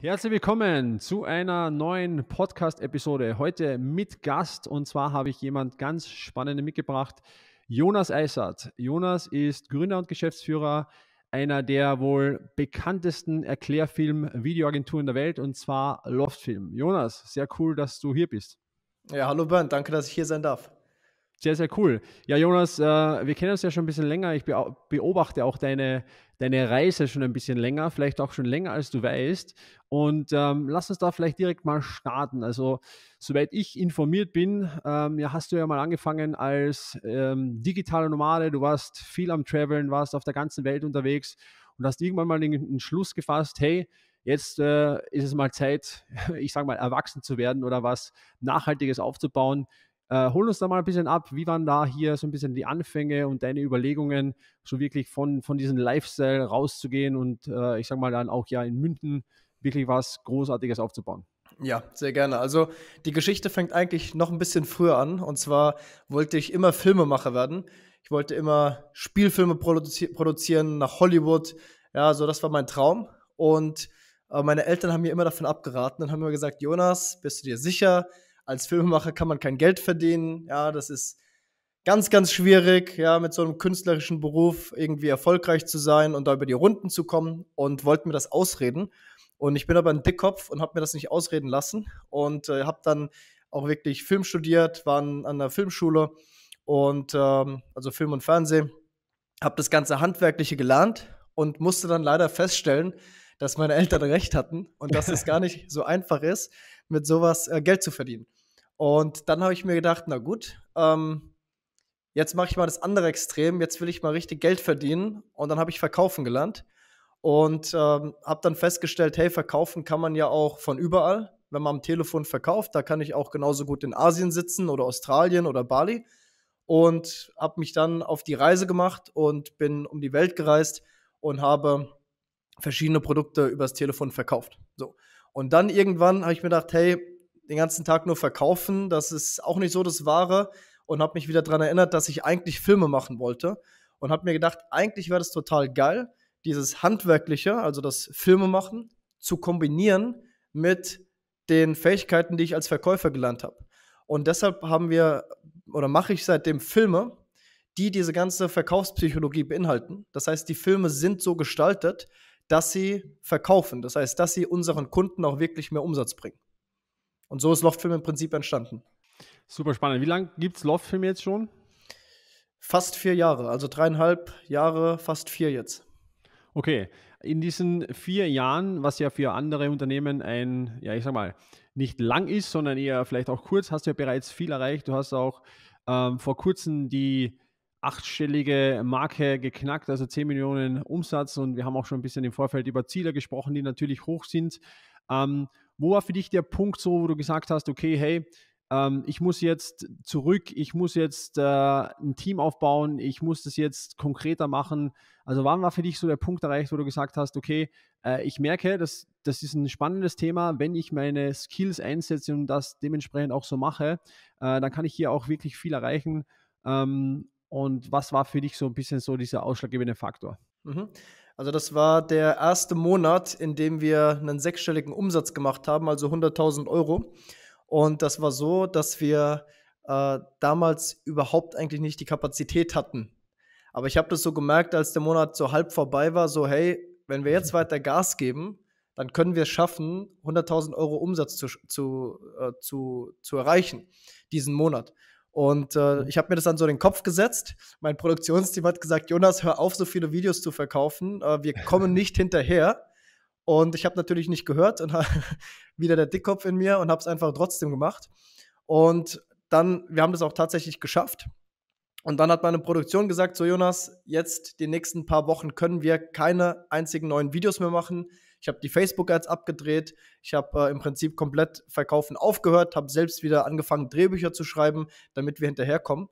Herzlich willkommen zu einer neuen Podcast-Episode. Heute mit Gast und zwar habe ich jemand ganz Spannenden mitgebracht, Jonas Eisert. Jonas ist Gründer und Geschäftsführer einer der wohl bekanntesten Erklärfilm-Videoagenturen der Welt und zwar Loftfilm. Jonas, sehr cool, dass du hier bist. Ja, hallo Bernd, danke, dass ich hier sein darf. Sehr, sehr cool. Ja, Jonas, äh, wir kennen uns ja schon ein bisschen länger. Ich beobachte auch deine, deine Reise schon ein bisschen länger, vielleicht auch schon länger, als du weißt. Und ähm, lass uns da vielleicht direkt mal starten. Also, soweit ich informiert bin, ähm, ja, hast du ja mal angefangen als ähm, digitaler Nomade. Du warst viel am Traveln, warst auf der ganzen Welt unterwegs und hast irgendwann mal den, den Schluss gefasst, hey, jetzt äh, ist es mal Zeit, ich sage mal, erwachsen zu werden oder was Nachhaltiges aufzubauen. Äh, hol uns da mal ein bisschen ab. Wie waren da hier so ein bisschen die Anfänge und deine Überlegungen, so wirklich von, von diesem Lifestyle rauszugehen und äh, ich sag mal dann auch ja in München wirklich was Großartiges aufzubauen? Ja, sehr gerne. Also die Geschichte fängt eigentlich noch ein bisschen früher an. Und zwar wollte ich immer Filmemacher werden. Ich wollte immer Spielfilme produzi produzieren nach Hollywood. Ja, so das war mein Traum. Und äh, meine Eltern haben mir immer davon abgeraten und haben mir gesagt, Jonas, bist du dir sicher? als Filmemacher kann man kein Geld verdienen. Ja, das ist ganz, ganz schwierig, ja, mit so einem künstlerischen Beruf irgendwie erfolgreich zu sein und da über die Runden zu kommen und wollte mir das ausreden. Und ich bin aber ein Dickkopf und habe mir das nicht ausreden lassen und äh, habe dann auch wirklich Film studiert, war an, an der Filmschule und ähm, also Film und Fernsehen, habe das ganze Handwerkliche gelernt und musste dann leider feststellen, dass meine Eltern recht hatten und dass es gar nicht so einfach ist, mit sowas äh, Geld zu verdienen. Und dann habe ich mir gedacht, na gut, ähm, jetzt mache ich mal das andere Extrem, jetzt will ich mal richtig Geld verdienen. Und dann habe ich verkaufen gelernt und ähm, habe dann festgestellt, hey, verkaufen kann man ja auch von überall. Wenn man am Telefon verkauft, da kann ich auch genauso gut in Asien sitzen oder Australien oder Bali. Und habe mich dann auf die Reise gemacht und bin um die Welt gereist und habe verschiedene Produkte übers Telefon verkauft. So. Und dann irgendwann habe ich mir gedacht, hey, den ganzen Tag nur verkaufen. Das ist auch nicht so das Wahre. Und habe mich wieder daran erinnert, dass ich eigentlich Filme machen wollte. Und habe mir gedacht, eigentlich wäre das total geil, dieses Handwerkliche, also das Filme machen, zu kombinieren mit den Fähigkeiten, die ich als Verkäufer gelernt habe. Und deshalb haben wir oder mache ich seitdem Filme, die diese ganze Verkaufspsychologie beinhalten. Das heißt, die Filme sind so gestaltet, dass sie verkaufen. Das heißt, dass sie unseren Kunden auch wirklich mehr Umsatz bringen. Und so ist Loftfilm im Prinzip entstanden. Super spannend. Wie lange gibt es Loftfilm jetzt schon? Fast vier Jahre, also dreieinhalb Jahre, fast vier jetzt. Okay, in diesen vier Jahren, was ja für andere Unternehmen ein, ja, ich sag mal, nicht lang ist, sondern eher vielleicht auch kurz, hast du ja bereits viel erreicht. Du hast auch ähm, vor kurzem die achtstellige Marke geknackt, also 10 Millionen Umsatz. Und wir haben auch schon ein bisschen im Vorfeld über Ziele gesprochen, die natürlich hoch sind. Ähm, wo war für dich der Punkt so, wo du gesagt hast, okay, hey, ähm, ich muss jetzt zurück, ich muss jetzt äh, ein Team aufbauen, ich muss das jetzt konkreter machen? Also wann war für dich so der Punkt erreicht, wo du gesagt hast, okay, äh, ich merke, das, das ist ein spannendes Thema, wenn ich meine Skills einsetze und das dementsprechend auch so mache, äh, dann kann ich hier auch wirklich viel erreichen. Ähm, und was war für dich so ein bisschen so dieser ausschlaggebende Faktor? Mhm. Also das war der erste Monat, in dem wir einen sechsstelligen Umsatz gemacht haben, also 100.000 Euro. Und das war so, dass wir äh, damals überhaupt eigentlich nicht die Kapazität hatten. Aber ich habe das so gemerkt, als der Monat so halb vorbei war, so hey, wenn wir jetzt weiter Gas geben, dann können wir es schaffen, 100.000 Euro Umsatz zu, zu, äh, zu, zu erreichen diesen Monat. Und äh, mhm. ich habe mir das dann so in den Kopf gesetzt. Mein Produktionsteam hat gesagt, Jonas, hör auf, so viele Videos zu verkaufen. Äh, wir kommen nicht hinterher. Und ich habe natürlich nicht gehört und wieder der Dickkopf in mir und habe es einfach trotzdem gemacht. Und dann, wir haben das auch tatsächlich geschafft. Und dann hat meine Produktion gesagt, so Jonas, jetzt die nächsten paar Wochen können wir keine einzigen neuen Videos mehr machen. Ich habe die Facebook-Ads abgedreht. Ich habe äh, im Prinzip komplett verkaufen aufgehört, habe selbst wieder angefangen, Drehbücher zu schreiben, damit wir hinterherkommen.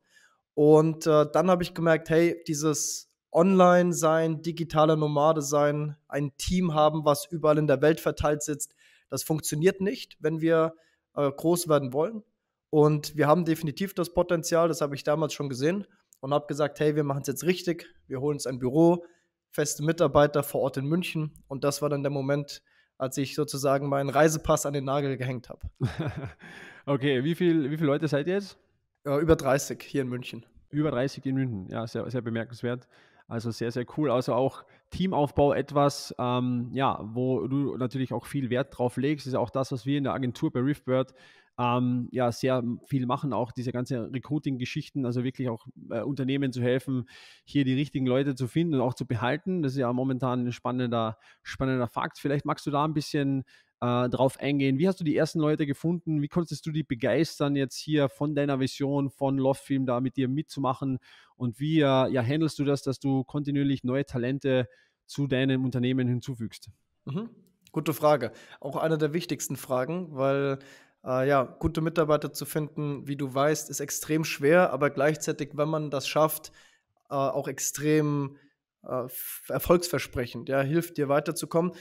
Und äh, dann habe ich gemerkt, hey, dieses Online sein, digitaler Nomade sein, ein Team haben, was überall in der Welt verteilt sitzt, das funktioniert nicht, wenn wir äh, groß werden wollen. Und wir haben definitiv das Potenzial, das habe ich damals schon gesehen und habe gesagt, hey, wir machen es jetzt richtig, wir holen uns ein Büro, feste Mitarbeiter vor Ort in München. Und das war dann der Moment, als ich sozusagen meinen Reisepass an den Nagel gehängt habe. okay, wie, viel, wie viele Leute seid ihr jetzt? Ja, über 30 hier in München. Über 30 in München, ja, sehr, sehr bemerkenswert. Also sehr, sehr cool. Also auch Teamaufbau etwas, ähm, ja, wo du natürlich auch viel Wert drauf legst. ist auch das, was wir in der Agentur bei Riftbird ähm, ja sehr viel machen, auch diese ganze Recruiting-Geschichten, also wirklich auch äh, Unternehmen zu helfen, hier die richtigen Leute zu finden und auch zu behalten. Das ist ja momentan ein spannender, spannender Fakt. Vielleicht magst du da ein bisschen äh, drauf eingehen. Wie hast du die ersten Leute gefunden? Wie konntest du die begeistern, jetzt hier von deiner Vision, von Love Film da mit dir mitzumachen? Und wie äh, ja, handelst du das, dass du kontinuierlich neue Talente zu deinem Unternehmen hinzufügst? Mhm. Gute Frage. Auch eine der wichtigsten Fragen, weil äh, ja, gute Mitarbeiter zu finden, wie du weißt, ist extrem schwer, aber gleichzeitig, wenn man das schafft, äh, auch extrem äh, erfolgsversprechend, ja, hilft dir weiterzukommen.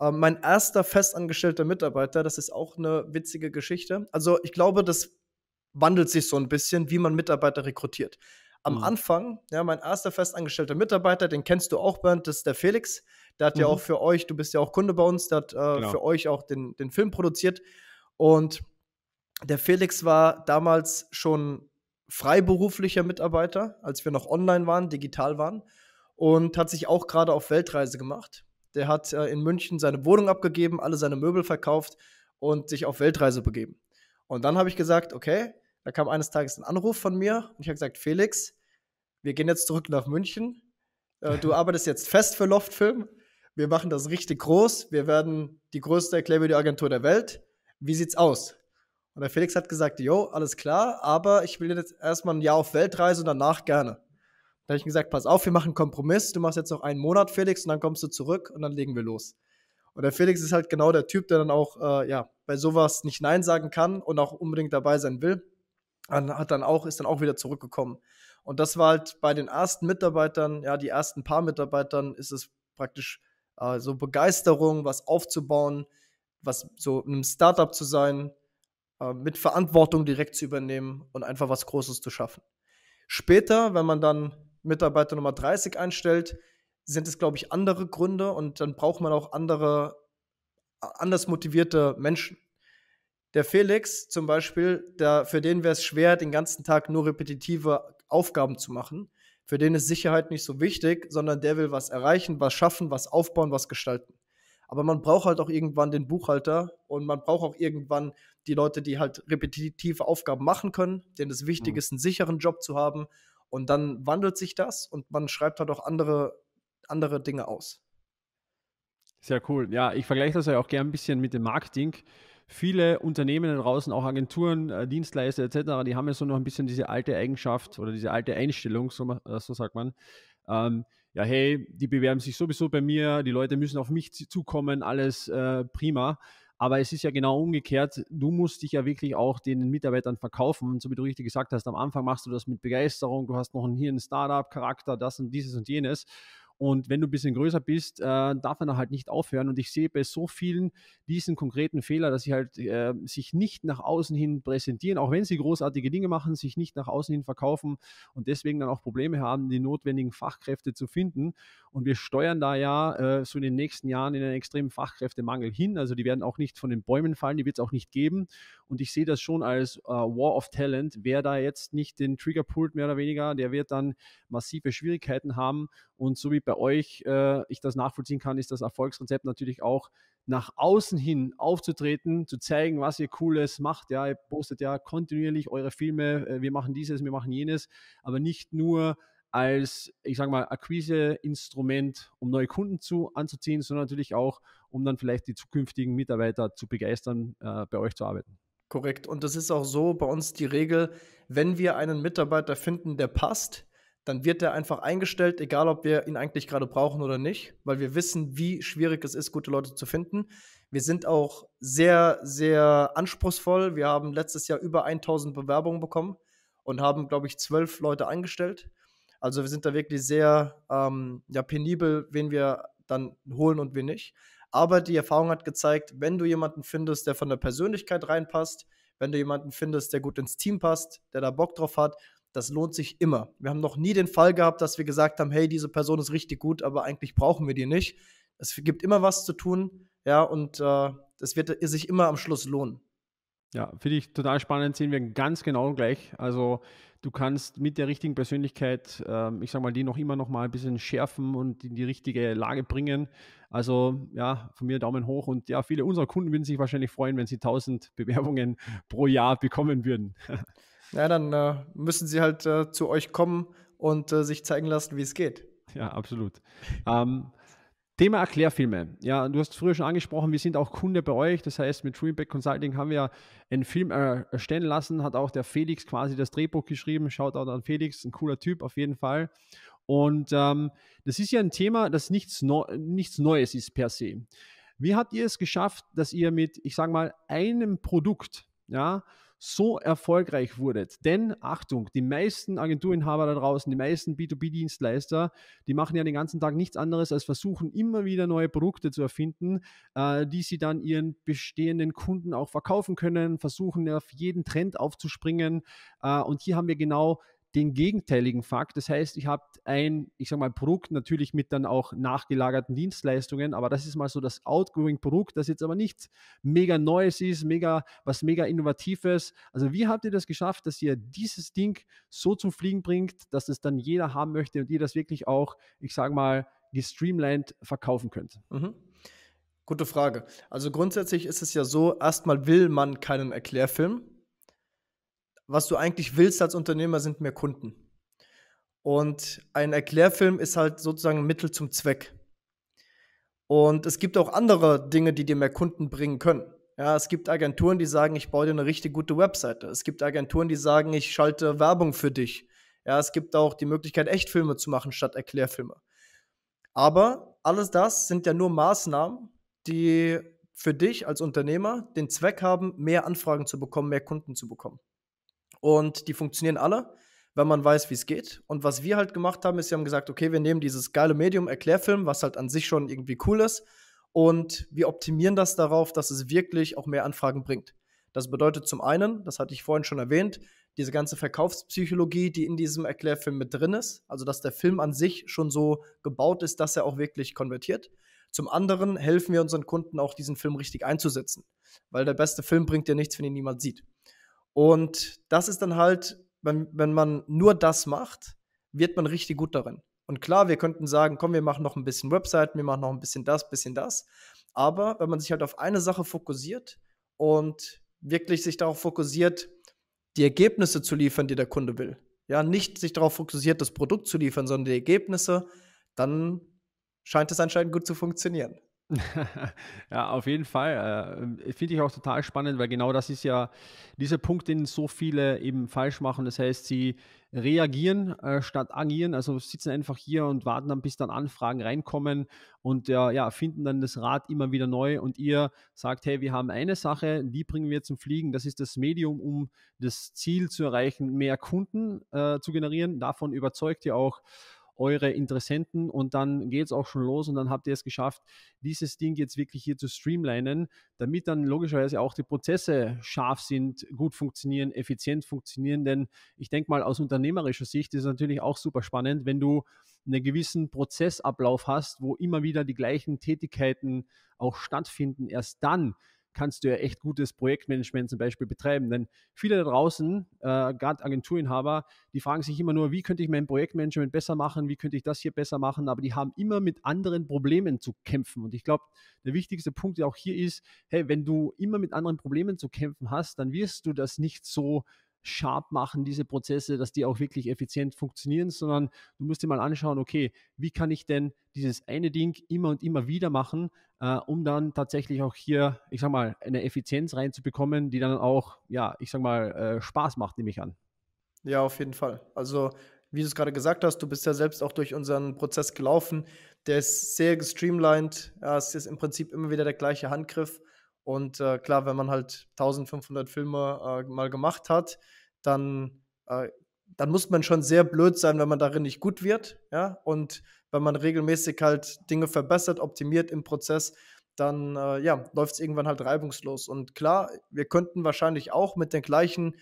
Äh, mein erster festangestellter Mitarbeiter, das ist auch eine witzige Geschichte. Also ich glaube, das wandelt sich so ein bisschen, wie man Mitarbeiter rekrutiert. Am mhm. Anfang, ja, mein erster festangestellter Mitarbeiter, den kennst du auch, Bernd, das ist der Felix. Der hat mhm. ja auch für euch, du bist ja auch Kunde bei uns, der hat äh, genau. für euch auch den, den Film produziert. Und der Felix war damals schon freiberuflicher Mitarbeiter, als wir noch online waren, digital waren und hat sich auch gerade auf Weltreise gemacht. Der hat äh, in München seine Wohnung abgegeben, alle seine Möbel verkauft und sich auf Weltreise begeben. Und dann habe ich gesagt, okay, da kam eines Tages ein Anruf von mir und ich habe gesagt, Felix, wir gehen jetzt zurück nach München. Äh, du arbeitest jetzt fest für Loftfilm. Wir machen das richtig groß. Wir werden die größte clay agentur der Welt. Wie sieht's aus? Und der Felix hat gesagt, jo, alles klar, aber ich will jetzt erstmal ein Jahr auf Weltreise und danach gerne. Da habe ich gesagt, pass auf, wir machen einen Kompromiss, du machst jetzt noch einen Monat, Felix, und dann kommst du zurück und dann legen wir los. Und der Felix ist halt genau der Typ, der dann auch äh, ja, bei sowas nicht Nein sagen kann und auch unbedingt dabei sein will. Und hat dann auch, ist dann auch wieder zurückgekommen. Und das war halt bei den ersten Mitarbeitern, ja, die ersten paar Mitarbeitern ist es praktisch äh, so Begeisterung, was aufzubauen, was so einem Startup zu sein, äh, mit Verantwortung direkt zu übernehmen und einfach was Großes zu schaffen. Später, wenn man dann Mitarbeiter Nummer 30 einstellt, sind es, glaube ich, andere Gründe und dann braucht man auch andere, anders motivierte Menschen. Der Felix zum Beispiel, der, für den wäre es schwer, den ganzen Tag nur repetitive Aufgaben zu machen. Für den ist Sicherheit nicht so wichtig, sondern der will was erreichen, was schaffen, was aufbauen, was gestalten. Aber man braucht halt auch irgendwann den Buchhalter und man braucht auch irgendwann die Leute, die halt repetitive Aufgaben machen können, denen es wichtig mhm. ist, einen sicheren Job zu haben. Und dann wandelt sich das und man schreibt halt auch andere, andere Dinge aus. Sehr cool. Ja, ich vergleiche das ja auch gerne ein bisschen mit dem Marketing viele Unternehmen da draußen, auch Agenturen, äh, Dienstleister etc., die haben ja so noch ein bisschen diese alte Eigenschaft oder diese alte Einstellung, so, äh, so sagt man. Ähm, ja, hey, die bewerben sich sowieso bei mir, die Leute müssen auf mich zukommen, alles äh, prima. Aber es ist ja genau umgekehrt. Du musst dich ja wirklich auch den Mitarbeitern verkaufen. Und so wie du richtig gesagt hast, am Anfang machst du das mit Begeisterung. Du hast noch einen, hier einen Startup-Charakter, das und dieses und jenes. Und wenn du ein bisschen größer bist, äh, darf man da halt nicht aufhören. Und ich sehe bei so vielen diesen konkreten Fehler, dass sie halt äh, sich nicht nach außen hin präsentieren, auch wenn sie großartige Dinge machen, sich nicht nach außen hin verkaufen und deswegen dann auch Probleme haben, die notwendigen Fachkräfte zu finden. Und wir steuern da ja äh, so in den nächsten Jahren in einen extremen Fachkräftemangel hin. Also die werden auch nicht von den Bäumen fallen, die wird es auch nicht geben. Und ich sehe das schon als äh, War of Talent. Wer da jetzt nicht den Trigger pullt, mehr oder weniger, der wird dann massive Schwierigkeiten haben. Und so wie bei euch äh, ich das nachvollziehen kann, ist das Erfolgsrezept natürlich auch nach außen hin aufzutreten, zu zeigen, was ihr Cooles macht. Ja, ihr postet ja kontinuierlich eure Filme, äh, wir machen dieses, wir machen jenes, aber nicht nur als, ich sage mal, Akquiseinstrument, um neue Kunden zu, anzuziehen, sondern natürlich auch, um dann vielleicht die zukünftigen Mitarbeiter zu begeistern, äh, bei euch zu arbeiten. Korrekt. Und das ist auch so bei uns die Regel, wenn wir einen Mitarbeiter finden, der passt, dann wird er einfach eingestellt, egal ob wir ihn eigentlich gerade brauchen oder nicht, weil wir wissen, wie schwierig es ist, gute Leute zu finden. Wir sind auch sehr, sehr anspruchsvoll. Wir haben letztes Jahr über 1000 Bewerbungen bekommen und haben, glaube ich, zwölf Leute eingestellt. Also wir sind da wirklich sehr ähm, ja, penibel, wen wir dann holen und wen nicht. Aber die Erfahrung hat gezeigt, wenn du jemanden findest, der von der Persönlichkeit reinpasst, wenn du jemanden findest, der gut ins Team passt, der da Bock drauf hat, das lohnt sich immer. Wir haben noch nie den Fall gehabt, dass wir gesagt haben, hey, diese Person ist richtig gut, aber eigentlich brauchen wir die nicht. Es gibt immer was zu tun, ja, und äh, das wird sich immer am Schluss lohnen. Ja, finde ich total spannend, sehen wir ganz genau gleich. Also du kannst mit der richtigen Persönlichkeit, ähm, ich sag mal, die noch immer noch mal ein bisschen schärfen und in die richtige Lage bringen. Also ja, von mir Daumen hoch und ja, viele unserer Kunden würden sich wahrscheinlich freuen, wenn sie 1000 Bewerbungen pro Jahr bekommen würden. Ja, dann äh, müssen sie halt äh, zu euch kommen und äh, sich zeigen lassen, wie es geht. Ja, absolut. ähm, Thema Erklärfilme. Ja, du hast früher schon angesprochen, wir sind auch Kunde bei euch. Das heißt, mit Dreamback Consulting haben wir einen Film erstellen lassen, hat auch der Felix quasi das Drehbuch geschrieben. Shoutout an Felix, ein cooler Typ auf jeden Fall. Und ähm, das ist ja ein Thema, das nichts, no nichts Neues ist per se. Wie habt ihr es geschafft, dass ihr mit, ich sage mal, einem Produkt, ja, so erfolgreich wurdet. Denn Achtung, die meisten Agenturinhaber da draußen, die meisten B2B-Dienstleister, die machen ja den ganzen Tag nichts anderes als versuchen, immer wieder neue Produkte zu erfinden, äh, die sie dann ihren bestehenden Kunden auch verkaufen können, versuchen auf jeden Trend aufzuspringen. Äh, und hier haben wir genau den gegenteiligen Fakt. Das heißt, ich habe ein, ich sage mal, Produkt natürlich mit dann auch nachgelagerten Dienstleistungen, aber das ist mal so das Outgoing-Produkt, das jetzt aber nichts mega Neues ist, mega, was mega Innovatives. Also wie habt ihr das geschafft, dass ihr dieses Ding so zum Fliegen bringt, dass es dann jeder haben möchte und ihr das wirklich auch, ich sage mal, gestreamlined verkaufen könnt? Mhm. Gute Frage. Also grundsätzlich ist es ja so, erstmal will man keinen Erklärfilm, was du eigentlich willst als Unternehmer, sind mehr Kunden. Und ein Erklärfilm ist halt sozusagen ein Mittel zum Zweck. Und es gibt auch andere Dinge, die dir mehr Kunden bringen können. Ja, es gibt Agenturen, die sagen, ich baue dir eine richtig gute Webseite. Es gibt Agenturen, die sagen, ich schalte Werbung für dich. Ja, es gibt auch die Möglichkeit, Echtfilme zu machen statt Erklärfilme. Aber alles das sind ja nur Maßnahmen, die für dich als Unternehmer den Zweck haben, mehr Anfragen zu bekommen, mehr Kunden zu bekommen. Und die funktionieren alle, wenn man weiß, wie es geht. Und was wir halt gemacht haben, ist, wir haben gesagt, okay, wir nehmen dieses geile Medium Erklärfilm, was halt an sich schon irgendwie cool ist, und wir optimieren das darauf, dass es wirklich auch mehr Anfragen bringt. Das bedeutet zum einen, das hatte ich vorhin schon erwähnt, diese ganze Verkaufspsychologie, die in diesem Erklärfilm mit drin ist, also dass der Film an sich schon so gebaut ist, dass er auch wirklich konvertiert. Zum anderen helfen wir unseren Kunden auch, diesen Film richtig einzusetzen, weil der beste Film bringt dir nichts, wenn ihn niemand sieht. Und das ist dann halt, wenn, wenn man nur das macht, wird man richtig gut darin. Und klar, wir könnten sagen, komm, wir machen noch ein bisschen Webseiten, wir machen noch ein bisschen das, bisschen das. Aber wenn man sich halt auf eine Sache fokussiert und wirklich sich darauf fokussiert, die Ergebnisse zu liefern, die der Kunde will, ja, nicht sich darauf fokussiert, das Produkt zu liefern, sondern die Ergebnisse, dann scheint es anscheinend gut zu funktionieren. Ja, auf jeden Fall. Äh, Finde ich auch total spannend, weil genau das ist ja dieser Punkt, den so viele eben falsch machen. Das heißt, sie reagieren äh, statt agieren, also sitzen einfach hier und warten dann, bis dann Anfragen reinkommen und ja, ja, finden dann das Rad immer wieder neu und ihr sagt, hey, wir haben eine Sache, die bringen wir zum Fliegen. Das ist das Medium, um das Ziel zu erreichen, mehr Kunden äh, zu generieren. Davon überzeugt ihr auch eure Interessenten und dann geht es auch schon los und dann habt ihr es geschafft, dieses Ding jetzt wirklich hier zu streamlinen, damit dann logischerweise auch die Prozesse scharf sind, gut funktionieren, effizient funktionieren. Denn ich denke mal, aus unternehmerischer Sicht ist es natürlich auch super spannend, wenn du einen gewissen Prozessablauf hast, wo immer wieder die gleichen Tätigkeiten auch stattfinden. Erst dann kannst du ja echt gutes Projektmanagement zum Beispiel betreiben. Denn viele da draußen, äh, gerade Agenturinhaber, die fragen sich immer nur, wie könnte ich mein Projektmanagement besser machen, wie könnte ich das hier besser machen, aber die haben immer mit anderen Problemen zu kämpfen. Und ich glaube, der wichtigste Punkt auch hier ist, hey, wenn du immer mit anderen Problemen zu kämpfen hast, dann wirst du das nicht so sharp machen, diese Prozesse, dass die auch wirklich effizient funktionieren, sondern du musst dir mal anschauen, okay, wie kann ich denn dieses eine Ding immer und immer wieder machen, äh, um dann tatsächlich auch hier, ich sag mal, eine Effizienz reinzubekommen, die dann auch, ja, ich sag mal, äh, Spaß macht, nehme ich an. Ja, auf jeden Fall. Also, wie du es gerade gesagt hast, du bist ja selbst auch durch unseren Prozess gelaufen. Der ist sehr gestreamlined. Ja, es ist im Prinzip immer wieder der gleiche Handgriff. Und äh, klar, wenn man halt 1500 Filme äh, mal gemacht hat, dann, äh, dann muss man schon sehr blöd sein, wenn man darin nicht gut wird. Ja? Und wenn man regelmäßig halt Dinge verbessert, optimiert im Prozess, dann äh, ja, läuft es irgendwann halt reibungslos. Und klar, wir könnten wahrscheinlich auch mit der gleichen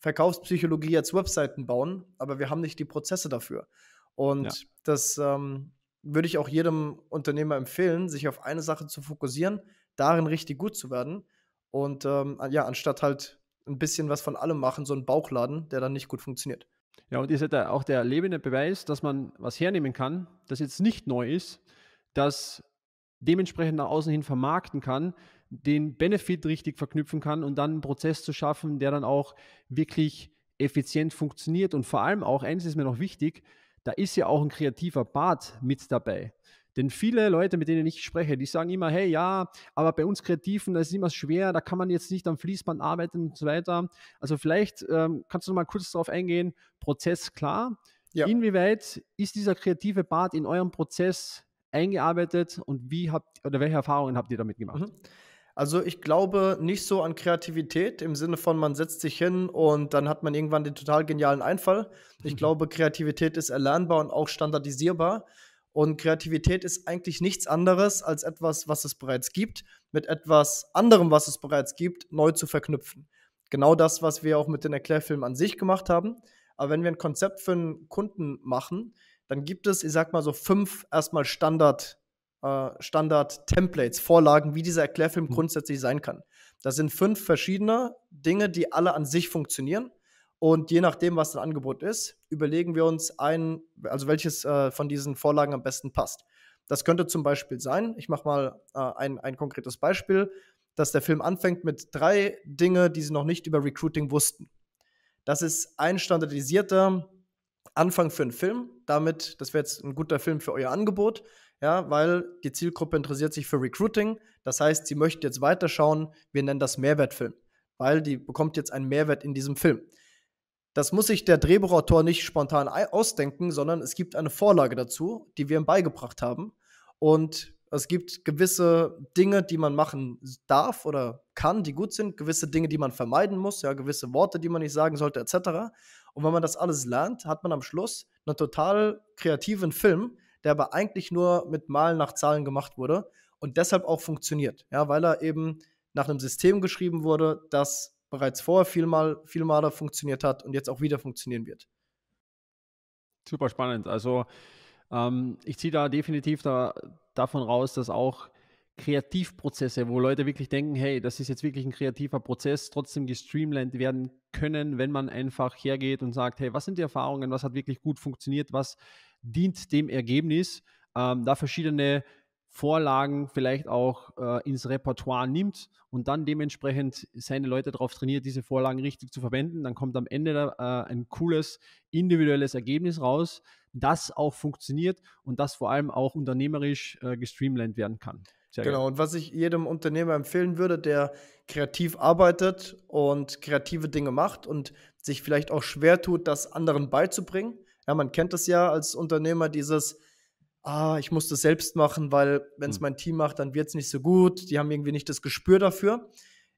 Verkaufspsychologie jetzt Webseiten bauen, aber wir haben nicht die Prozesse dafür. Und ja. das ähm, würde ich auch jedem Unternehmer empfehlen, sich auf eine Sache zu fokussieren darin richtig gut zu werden. Und ähm, ja, anstatt halt ein bisschen was von allem machen, so ein Bauchladen, der dann nicht gut funktioniert. Ja, und ihr seid ja auch der lebende Beweis, dass man was hernehmen kann, das jetzt nicht neu ist, das dementsprechend nach außen hin vermarkten kann, den Benefit richtig verknüpfen kann und dann einen Prozess zu schaffen, der dann auch wirklich effizient funktioniert. Und vor allem auch, eins ist mir noch wichtig, da ist ja auch ein kreativer Part mit dabei. Denn viele Leute, mit denen ich spreche, die sagen immer, hey, ja, aber bei uns Kreativen, das ist immer schwer, da kann man jetzt nicht am Fließband arbeiten und so weiter. Also vielleicht ähm, kannst du noch mal kurz darauf eingehen, Prozess klar. Ja. Inwieweit ist dieser kreative Part in eurem Prozess eingearbeitet und wie habt oder welche Erfahrungen habt ihr damit gemacht? Mhm. Also ich glaube nicht so an Kreativität im Sinne von, man setzt sich hin und dann hat man irgendwann den total genialen Einfall. Ich mhm. glaube, Kreativität ist erlernbar und auch standardisierbar. Und Kreativität ist eigentlich nichts anderes, als etwas, was es bereits gibt, mit etwas anderem, was es bereits gibt, neu zu verknüpfen. Genau das, was wir auch mit den Erklärfilmen an sich gemacht haben. Aber wenn wir ein Konzept für einen Kunden machen, dann gibt es, ich sag mal so fünf erstmal Standard, äh, Standard-Templates, Vorlagen, wie dieser Erklärfilm mhm. grundsätzlich sein kann. Das sind fünf verschiedene Dinge, die alle an sich funktionieren. Und je nachdem, was das Angebot ist, überlegen wir uns ein, also welches äh, von diesen Vorlagen am besten passt. Das könnte zum Beispiel sein, ich mache mal äh, ein, ein konkretes Beispiel, dass der Film anfängt mit drei Dinge, die sie noch nicht über Recruiting wussten. Das ist ein standardisierter Anfang für einen Film. Damit, das wäre jetzt ein guter Film für euer Angebot, ja, weil die Zielgruppe interessiert sich für Recruiting. Das heißt, sie möchte jetzt weiterschauen. Wir nennen das Mehrwertfilm, weil die bekommt jetzt einen Mehrwert in diesem Film. Das muss sich der Drehbuchautor nicht spontan ausdenken, sondern es gibt eine Vorlage dazu, die wir ihm beigebracht haben. Und es gibt gewisse Dinge, die man machen darf oder kann, die gut sind, gewisse Dinge, die man vermeiden muss, ja, gewisse Worte, die man nicht sagen sollte, etc. Und wenn man das alles lernt, hat man am Schluss einen total kreativen Film, der aber eigentlich nur mit Malen nach Zahlen gemacht wurde und deshalb auch funktioniert, ja, weil er eben nach einem System geschrieben wurde, das bereits vorher vielmal, vielmal funktioniert hat und jetzt auch wieder funktionieren wird. Super spannend. Also ähm, ich ziehe da definitiv da, davon raus, dass auch Kreativprozesse, wo Leute wirklich denken, hey, das ist jetzt wirklich ein kreativer Prozess, trotzdem gestreamlined werden können, wenn man einfach hergeht und sagt, hey, was sind die Erfahrungen, was hat wirklich gut funktioniert, was dient dem Ergebnis, ähm, da verschiedene Vorlagen vielleicht auch äh, ins Repertoire nimmt und dann dementsprechend seine Leute darauf trainiert, diese Vorlagen richtig zu verwenden, dann kommt am Ende da, äh, ein cooles individuelles Ergebnis raus, das auch funktioniert und das vor allem auch unternehmerisch äh, gestreamlined werden kann. Sehr genau, geil. und was ich jedem Unternehmer empfehlen würde, der kreativ arbeitet und kreative Dinge macht und sich vielleicht auch schwer tut, das anderen beizubringen. Ja, man kennt das ja als Unternehmer, dieses ah, ich muss das selbst machen, weil wenn es hm. mein Team macht, dann wird es nicht so gut. Die haben irgendwie nicht das Gespür dafür.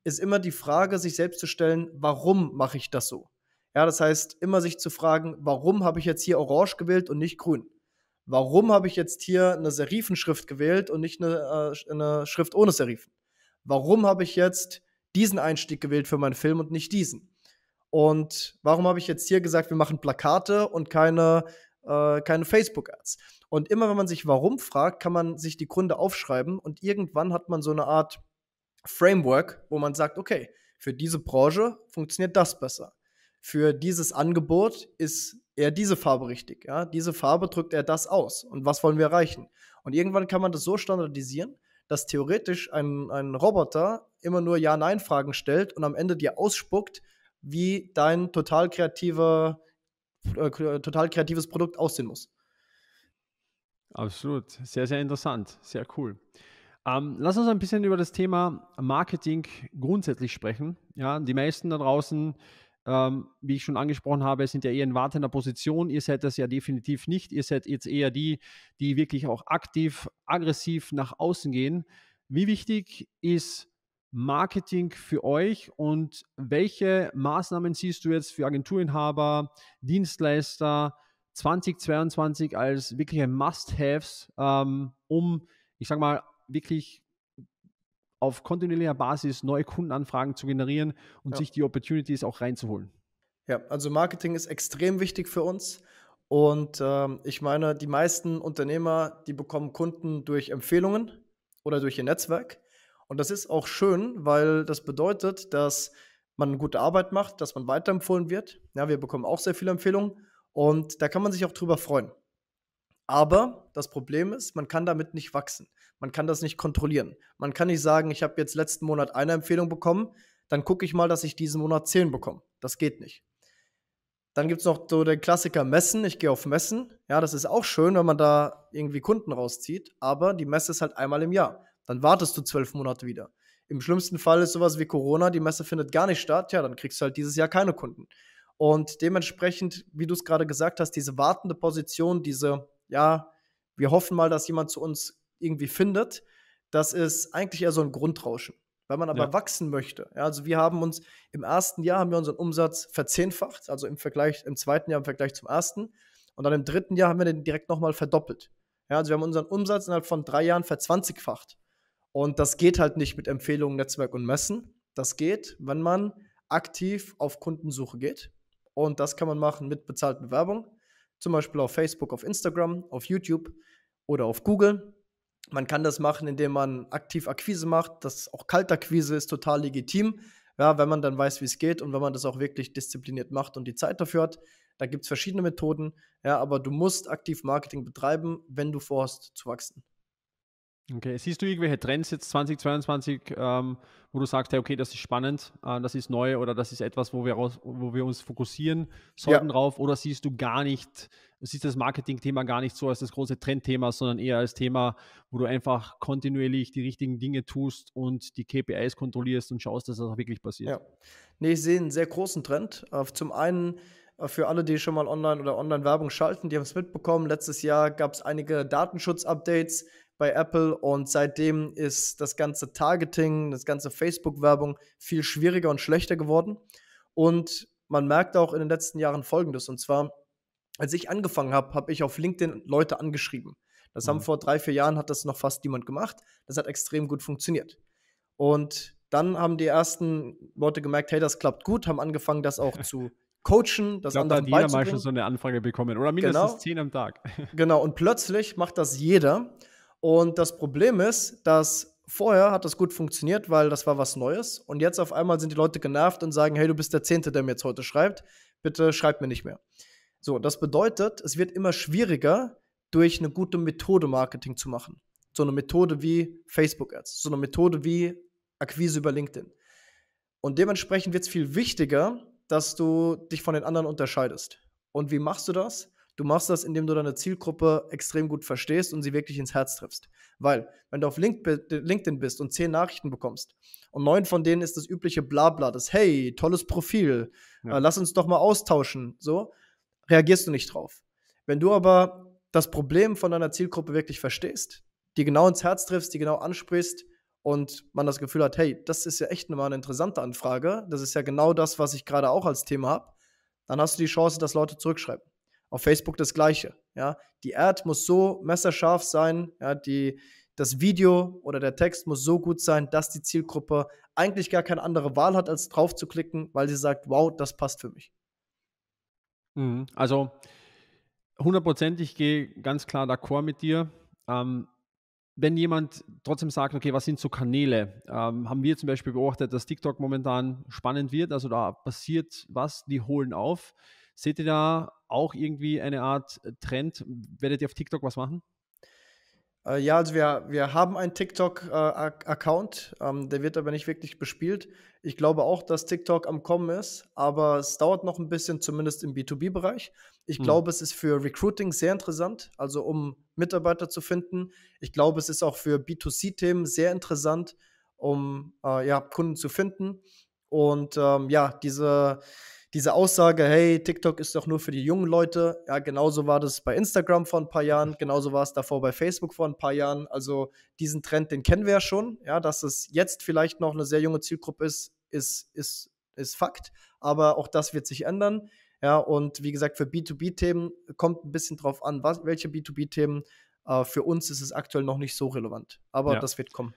Ist immer die Frage, sich selbst zu stellen, warum mache ich das so? Ja, das heißt, immer sich zu fragen, warum habe ich jetzt hier orange gewählt und nicht grün? Warum habe ich jetzt hier eine Serifenschrift gewählt und nicht eine, äh, eine Schrift ohne Serifen? Warum habe ich jetzt diesen Einstieg gewählt für meinen Film und nicht diesen? Und warum habe ich jetzt hier gesagt, wir machen Plakate und keine, äh, keine Facebook-Ads? Und immer wenn man sich warum fragt, kann man sich die Gründe aufschreiben und irgendwann hat man so eine Art Framework, wo man sagt, okay, für diese Branche funktioniert das besser. Für dieses Angebot ist eher diese Farbe richtig. Ja? Diese Farbe drückt eher das aus. Und was wollen wir erreichen? Und irgendwann kann man das so standardisieren, dass theoretisch ein, ein Roboter immer nur Ja-Nein-Fragen stellt und am Ende dir ausspuckt, wie dein total, kreativer, äh, total kreatives Produkt aussehen muss. Absolut, sehr, sehr interessant, sehr cool. Ähm, lass uns ein bisschen über das Thema Marketing grundsätzlich sprechen. Ja, die meisten da draußen, ähm, wie ich schon angesprochen habe, sind ja eher in wartender Position. Ihr seid das ja definitiv nicht. Ihr seid jetzt eher die, die wirklich auch aktiv, aggressiv nach außen gehen. Wie wichtig ist Marketing für euch und welche Maßnahmen siehst du jetzt für Agenturinhaber, Dienstleister, 2022 als wirkliche Must-Haves, ähm, um, ich sag mal, wirklich auf kontinuierlicher Basis neue Kundenanfragen zu generieren und ja. sich die Opportunities auch reinzuholen. Ja, also Marketing ist extrem wichtig für uns. Und ähm, ich meine, die meisten Unternehmer, die bekommen Kunden durch Empfehlungen oder durch ihr Netzwerk. Und das ist auch schön, weil das bedeutet, dass man gute Arbeit macht, dass man weiterempfohlen wird. Ja, wir bekommen auch sehr viele Empfehlungen. Und da kann man sich auch drüber freuen. Aber das Problem ist, man kann damit nicht wachsen. Man kann das nicht kontrollieren. Man kann nicht sagen, ich habe jetzt letzten Monat eine Empfehlung bekommen, dann gucke ich mal, dass ich diesen Monat 10 bekomme. Das geht nicht. Dann gibt es noch so den Klassiker Messen. Ich gehe auf Messen. Ja, das ist auch schön, wenn man da irgendwie Kunden rauszieht, aber die Messe ist halt einmal im Jahr. Dann wartest du zwölf Monate wieder. Im schlimmsten Fall ist sowas wie Corona, die Messe findet gar nicht statt. Ja, dann kriegst du halt dieses Jahr keine Kunden. Und dementsprechend, wie du es gerade gesagt hast, diese wartende Position, diese, ja, wir hoffen mal, dass jemand zu uns irgendwie findet, das ist eigentlich eher so ein Grundrauschen. Wenn man aber ja. wachsen möchte, ja, also wir haben uns im ersten Jahr haben wir unseren Umsatz verzehnfacht, also im Vergleich, im zweiten Jahr im Vergleich zum ersten. Und dann im dritten Jahr haben wir den direkt nochmal verdoppelt. Ja, also wir haben unseren Umsatz innerhalb von drei Jahren verzwanzigfacht. Und das geht halt nicht mit Empfehlungen, Netzwerk und Messen. Das geht, wenn man aktiv auf Kundensuche geht, und das kann man machen mit bezahlten Werbung, zum Beispiel auf Facebook, auf Instagram, auf YouTube oder auf Google. Man kann das machen, indem man aktiv Akquise macht. Das auch Kaltakquise ist total legitim. Ja, wenn man dann weiß, wie es geht und wenn man das auch wirklich diszipliniert macht und die Zeit dafür hat. Da gibt es verschiedene Methoden, ja, aber du musst aktiv Marketing betreiben, wenn du vorhast zu wachsen. Okay, siehst du irgendwelche Trends jetzt 2022, ähm, wo du sagst, hey, okay, das ist spannend, äh, das ist neu oder das ist etwas, wo wir, raus, wo wir uns fokussieren sollten ja. drauf? Oder siehst du gar nicht, siehst das Marketing-Thema gar nicht so als das große Trendthema, sondern eher als Thema, wo du einfach kontinuierlich die richtigen Dinge tust und die KPIs kontrollierst und schaust, dass das auch wirklich passiert? Ja, nee, ich sehe einen sehr großen Trend. Äh, zum einen äh, für alle, die schon mal online oder online Werbung schalten, die haben es mitbekommen. Letztes Jahr gab es einige Datenschutz-Updates, bei Apple und seitdem ist das ganze Targeting, das ganze Facebook-Werbung viel schwieriger und schlechter geworden. Und man merkt auch in den letzten Jahren Folgendes, und zwar, als ich angefangen habe, habe ich auf LinkedIn Leute angeschrieben. Das haben mhm. vor drei, vier Jahren hat das noch fast niemand gemacht. Das hat extrem gut funktioniert. Und dann haben die ersten Leute gemerkt, hey, das klappt gut, haben angefangen, das auch zu coachen, das andere glaub, anderen dann jeder mal schon so eine Anfrage bekommen oder mindestens genau. zehn am Tag. genau, und plötzlich macht das jeder und das Problem ist, dass vorher hat das gut funktioniert, weil das war was Neues. Und jetzt auf einmal sind die Leute genervt und sagen, hey, du bist der Zehnte, der mir jetzt heute schreibt. Bitte schreib mir nicht mehr. So, das bedeutet, es wird immer schwieriger, durch eine gute Methode Marketing zu machen. So eine Methode wie Facebook-Ads, so eine Methode wie Akquise über LinkedIn. Und dementsprechend wird es viel wichtiger, dass du dich von den anderen unterscheidest. Und wie machst du das? Du machst das, indem du deine Zielgruppe extrem gut verstehst und sie wirklich ins Herz triffst. Weil, wenn du auf LinkedIn bist und zehn Nachrichten bekommst und neun von denen ist das übliche Blabla, das Hey, tolles Profil, ja. Äh, lass uns doch mal austauschen, so, reagierst du nicht drauf. Wenn du aber das Problem von deiner Zielgruppe wirklich verstehst, die genau ins Herz triffst, die genau ansprichst und man das Gefühl hat, hey, das ist ja echt mal eine interessante Anfrage, das ist ja genau das, was ich gerade auch als Thema habe, dann hast du die Chance, dass Leute zurückschreiben. Auf Facebook das Gleiche. Ja? Die Ad muss so messerscharf sein, ja? die, das Video oder der Text muss so gut sein, dass die Zielgruppe eigentlich gar keine andere Wahl hat, als drauf zu klicken, weil sie sagt, wow, das passt für mich. Mhm. Also hundertprozentig gehe ganz klar d'accord mit dir. Ähm, wenn jemand trotzdem sagt, okay, was sind so Kanäle, ähm, haben wir zum Beispiel beobachtet, dass TikTok momentan spannend wird. Also da passiert was, die holen auf. Seht ihr da auch irgendwie eine Art äh, Trend? Werdet ihr auf TikTok was machen? Äh, ja, also wir, wir haben einen TikTok-Account, äh, ähm, der wird aber nicht wirklich bespielt. Ich glaube auch, dass TikTok am Kommen ist, aber es dauert noch ein bisschen, zumindest im B2B-Bereich. Ich hm. glaube, es ist für Recruiting sehr interessant, also um Mitarbeiter zu finden. Ich glaube, es ist auch für B2C-Themen sehr interessant, um äh, ja, Kunden zu finden. Und ähm, ja, diese diese Aussage, hey, TikTok ist doch nur für die jungen Leute. Ja, genauso war das bei Instagram vor ein paar Jahren, genauso war es davor bei Facebook vor ein paar Jahren. Also diesen Trend, den kennen wir ja schon. Ja, dass es jetzt vielleicht noch eine sehr junge Zielgruppe ist, ist, ist, ist Fakt. Aber auch das wird sich ändern. Ja, und wie gesagt, für B2B-Themen kommt ein bisschen drauf an, was, welche B2B-Themen. Äh, für uns ist es aktuell noch nicht so relevant, aber ja. das wird kommen.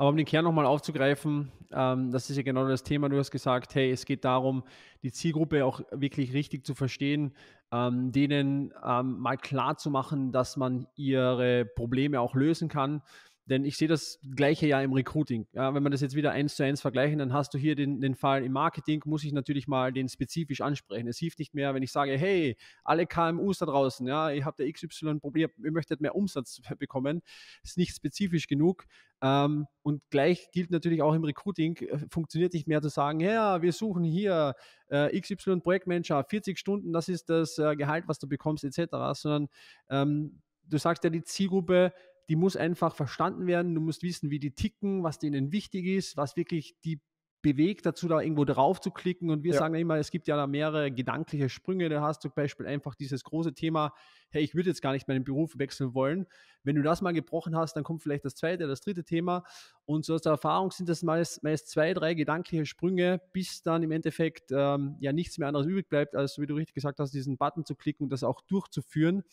Aber um den Kern nochmal aufzugreifen, ähm, das ist ja genau das Thema. Du hast gesagt, hey, es geht darum, die Zielgruppe auch wirklich richtig zu verstehen, ähm, denen ähm, mal klar zu machen, dass man ihre Probleme auch lösen kann. Denn ich sehe das gleiche ja im Recruiting. Ja, wenn man das jetzt wieder eins zu eins vergleichen, dann hast du hier den, den Fall im Marketing, muss ich natürlich mal den spezifisch ansprechen. Es hilft nicht mehr, wenn ich sage, hey, alle KMUs da draußen, ja, ihr habt der XY probiert, ihr möchtet mehr Umsatz bekommen, ist nicht spezifisch genug. Ähm, und gleich gilt natürlich auch im Recruiting, äh, funktioniert nicht mehr zu sagen, ja, wir suchen hier äh, XY Projektmanager, 40 Stunden, das ist das äh, Gehalt, was du bekommst, etc., sondern ähm, du sagst ja, die Zielgruppe die muss einfach verstanden werden. Du musst wissen, wie die ticken, was denen wichtig ist, was wirklich die bewegt dazu, da irgendwo drauf zu klicken. Und wir ja. sagen immer, es gibt ja da mehrere gedankliche Sprünge. Da hast du zum Beispiel einfach dieses große Thema, hey, ich würde jetzt gar nicht meinen Beruf wechseln wollen. Wenn du das mal gebrochen hast, dann kommt vielleicht das zweite, das dritte Thema. Und so aus der Erfahrung sind das meist, meist zwei, drei gedankliche Sprünge, bis dann im Endeffekt ähm, ja nichts mehr anderes übrig bleibt, als, wie du richtig gesagt hast, diesen Button zu klicken und das auch durchzuführen.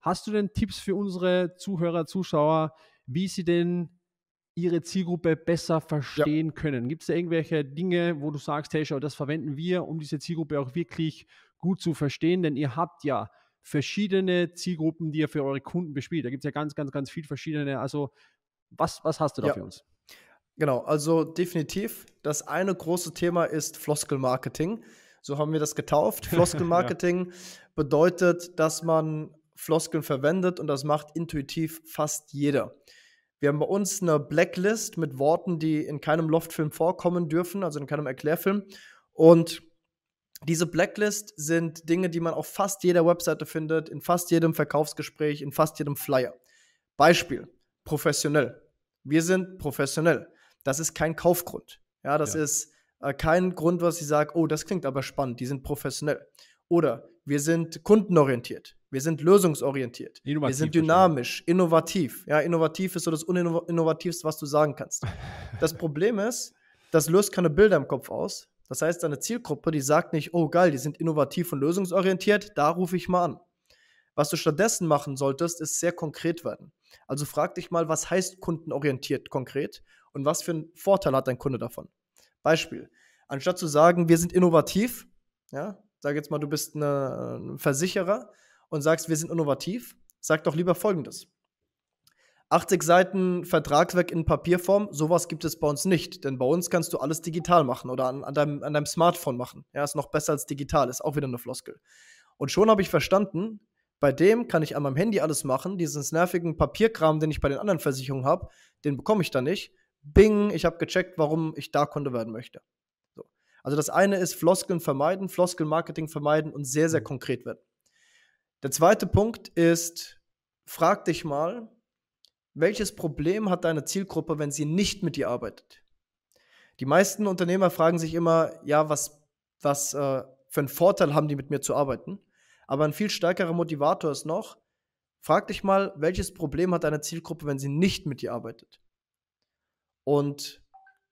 Hast du denn Tipps für unsere Zuhörer, Zuschauer, wie sie denn ihre Zielgruppe besser verstehen ja. können? Gibt es da irgendwelche Dinge, wo du sagst, hey, schau, das verwenden wir, um diese Zielgruppe auch wirklich gut zu verstehen? Denn ihr habt ja verschiedene Zielgruppen, die ihr für eure Kunden bespielt. Da gibt es ja ganz, ganz, ganz viel verschiedene. Also, was, was hast du da ja. für uns? Genau, also definitiv. Das eine große Thema ist Floskelmarketing. So haben wir das getauft. Floskelmarketing ja. bedeutet, dass man Floskeln verwendet und das macht intuitiv fast jeder. Wir haben bei uns eine Blacklist mit Worten, die in keinem Loftfilm vorkommen dürfen, also in keinem Erklärfilm. Und diese Blacklist sind Dinge, die man auf fast jeder Webseite findet, in fast jedem Verkaufsgespräch, in fast jedem Flyer. Beispiel: professionell. Wir sind professionell. Das ist kein Kaufgrund. Ja, das ja. ist äh, kein Grund, was ich sage, oh, das klingt aber spannend, die sind professionell. Oder wir sind kundenorientiert. Wir sind lösungsorientiert. Innovativ, wir sind dynamisch, innovativ. Ja, innovativ ist so das Uninnovativste, was du sagen kannst. Das Problem ist, das löst keine Bilder im Kopf aus. Das heißt, deine Zielgruppe, die sagt nicht, oh geil, die sind innovativ und lösungsorientiert, da rufe ich mal an. Was du stattdessen machen solltest, ist sehr konkret werden. Also frag dich mal, was heißt kundenorientiert konkret und was für einen Vorteil hat dein Kunde davon? Beispiel, anstatt zu sagen, wir sind innovativ, ja, sag jetzt mal, du bist eine, ein Versicherer, und sagst, wir sind innovativ, sag doch lieber Folgendes. 80 Seiten Vertragswerk in Papierform, sowas gibt es bei uns nicht, denn bei uns kannst du alles digital machen oder an, an, deinem, an deinem Smartphone machen. Ja, ist noch besser als digital, ist auch wieder eine Floskel. Und schon habe ich verstanden, bei dem kann ich an meinem Handy alles machen, diesen nervigen Papierkram, den ich bei den anderen Versicherungen habe, den bekomme ich da nicht. Bing, ich habe gecheckt, warum ich da Kunde werden möchte. So. Also das eine ist Floskeln vermeiden, Floskelmarketing vermeiden und sehr, sehr mhm. konkret werden. Der zweite Punkt ist, frag dich mal, welches Problem hat deine Zielgruppe, wenn sie nicht mit dir arbeitet? Die meisten Unternehmer fragen sich immer, ja, was, was äh, für einen Vorteil haben die mit mir zu arbeiten? Aber ein viel stärkerer Motivator ist noch, frag dich mal, welches Problem hat deine Zielgruppe, wenn sie nicht mit dir arbeitet? Und